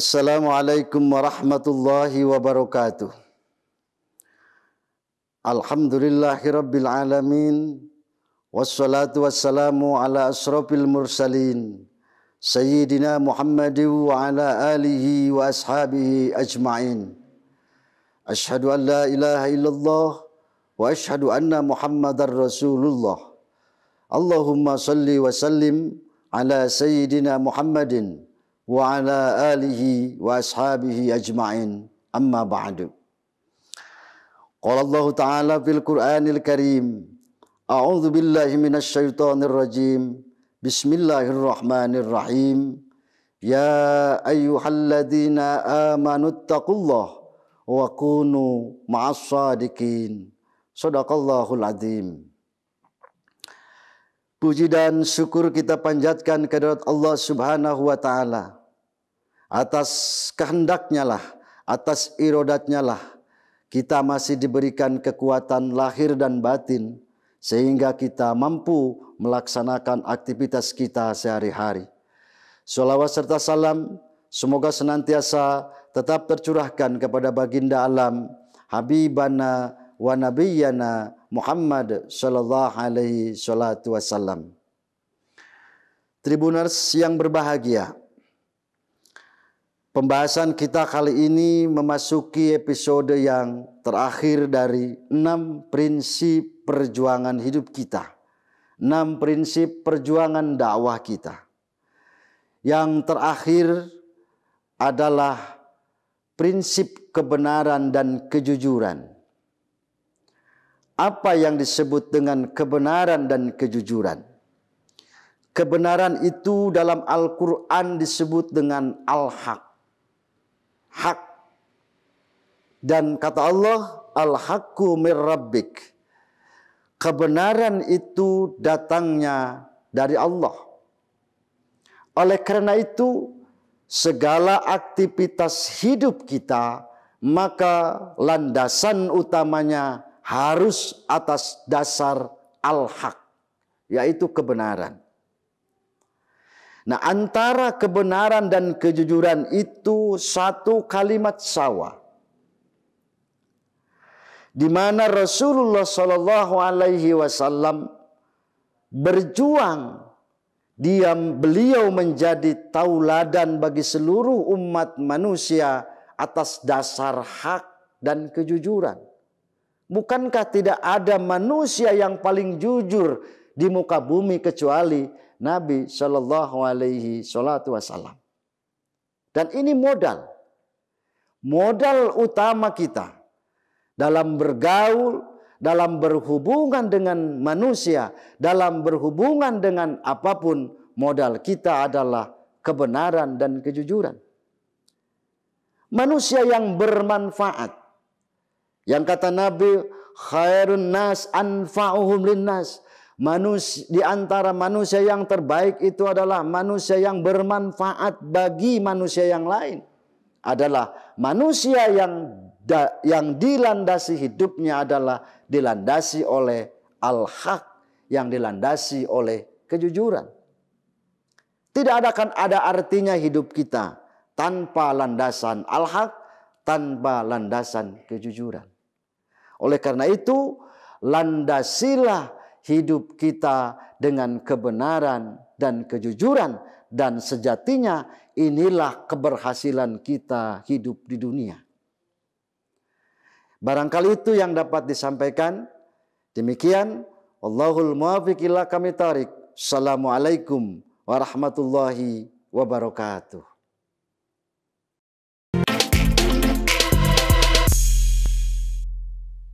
Assalamualaikum warahmatullahi wabarakatuh. Alhamdulillahirabbil alamin wassalatu wassalamu ala asrofil mursalin sayyidina Muhammadin wa ala alihi wa ashabihi ajma'in. Ashhadu an la ilaha illallah wa ashhadu anna Muhammadar Rasulullah. Allahumma salli wa sallim ala sayyidina Muhammadin وعلى آله وأصحابه أجمعين أما بعد قال الله تعالى في القرآن الكريم أعوذ بالله من الشيطان الرجيم بسم الله الرحمن الرحيم يا أيها الذين آمنوا اتقوا الله وكونوا مع الصادقين صدق الله العظيم Puji dan syukur kita panjatkan kehadirat Allah Subhanahu wa taala atas kehendaknya lah, atas irodatnya lah, kita masih diberikan kekuatan lahir dan batin sehingga kita mampu melaksanakan aktivitas kita sehari-hari. Salawat serta salam semoga senantiasa tetap tercurahkan kepada baginda alam Habibana wa Nabiyana Muhammad sallallahu alaihi wasallam. Tribuners yang berbahagia, Pembahasan kita kali ini memasuki episode yang terakhir dari enam prinsip perjuangan hidup kita. Enam prinsip perjuangan dakwah kita. Yang terakhir adalah prinsip kebenaran dan kejujuran. Apa yang disebut dengan kebenaran dan kejujuran? Kebenaran itu dalam Al-Quran disebut dengan Al-Haq hak. Dan kata Allah, al-haqqu mir Kebenaran itu datangnya dari Allah. Oleh karena itu, segala aktivitas hidup kita maka landasan utamanya harus atas dasar al-haq yaitu kebenaran. Nah antara kebenaran dan kejujuran itu satu kalimat sawah Di mana Rasulullah Shallallahu Alaihi Wasallam berjuang, dia beliau menjadi tauladan bagi seluruh umat manusia atas dasar hak dan kejujuran. Bukankah tidak ada manusia yang paling jujur di muka bumi kecuali Nabi Shallallahu Alaihi Wasallam. Dan ini modal, modal utama kita dalam bergaul, dalam berhubungan dengan manusia, dalam berhubungan dengan apapun. Modal kita adalah kebenaran dan kejujuran. Manusia yang bermanfaat, yang kata Nabi, khairun nas anfa'uhum linnas Manusia, di antara manusia yang terbaik itu adalah manusia yang bermanfaat bagi manusia yang lain. Adalah manusia yang da, yang dilandasi hidupnya adalah dilandasi oleh al-haq yang dilandasi oleh kejujuran. Tidak ada kan ada artinya hidup kita tanpa landasan al-haq, tanpa landasan kejujuran. Oleh karena itu, landasilah hidup kita dengan kebenaran dan kejujuran dan sejatinya inilah keberhasilan kita hidup di dunia. Barangkali itu yang dapat disampaikan. Demikian Allahul muwaffiq kami tarik. Assalamualaikum warahmatullahi wabarakatuh.